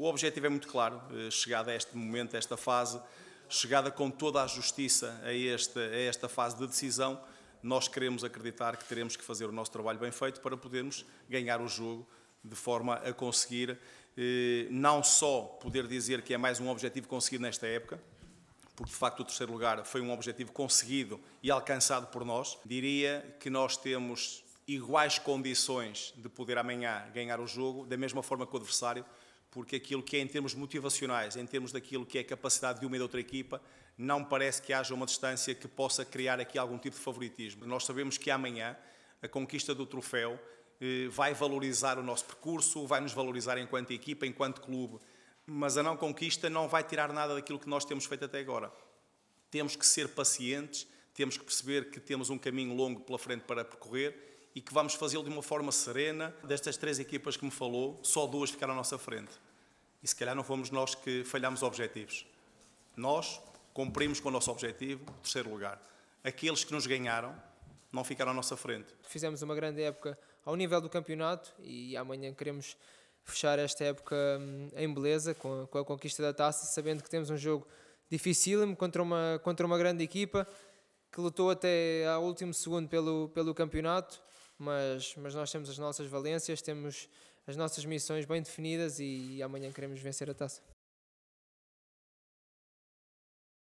O objetivo é muito claro, eh, chegada a este momento, a esta fase, chegada com toda a justiça a esta, a esta fase de decisão, nós queremos acreditar que teremos que fazer o nosso trabalho bem feito para podermos ganhar o jogo de forma a conseguir eh, não só poder dizer que é mais um objetivo conseguido nesta época, porque de facto o terceiro lugar foi um objetivo conseguido e alcançado por nós. Diria que nós temos iguais condições de poder amanhã ganhar o jogo, da mesma forma que o adversário, porque aquilo que é em termos motivacionais, em termos daquilo que é a capacidade de uma e de outra equipa, não parece que haja uma distância que possa criar aqui algum tipo de favoritismo. Nós sabemos que amanhã a conquista do troféu eh, vai valorizar o nosso percurso, vai nos valorizar enquanto equipa, enquanto clube, mas a não conquista não vai tirar nada daquilo que nós temos feito até agora. Temos que ser pacientes, temos que perceber que temos um caminho longo pela frente para percorrer e que vamos fazê-lo de uma forma serena. Destas três equipas que me falou, só duas ficaram à nossa frente. E se calhar não fomos nós que falhamos objetivos. Nós cumprimos com o nosso objetivo, terceiro lugar. Aqueles que nos ganharam não ficaram à nossa frente. Fizemos uma grande época ao nível do campeonato e amanhã queremos fechar esta época hum, em beleza com a, conquista da taça, sabendo que temos um jogo dificílimo contra uma, contra uma grande equipa que lutou até ao último segundo pelo, pelo campeonato mas, mas nós temos as nossas valências, temos as nossas missões bem definidas e, e amanhã queremos vencer a taça.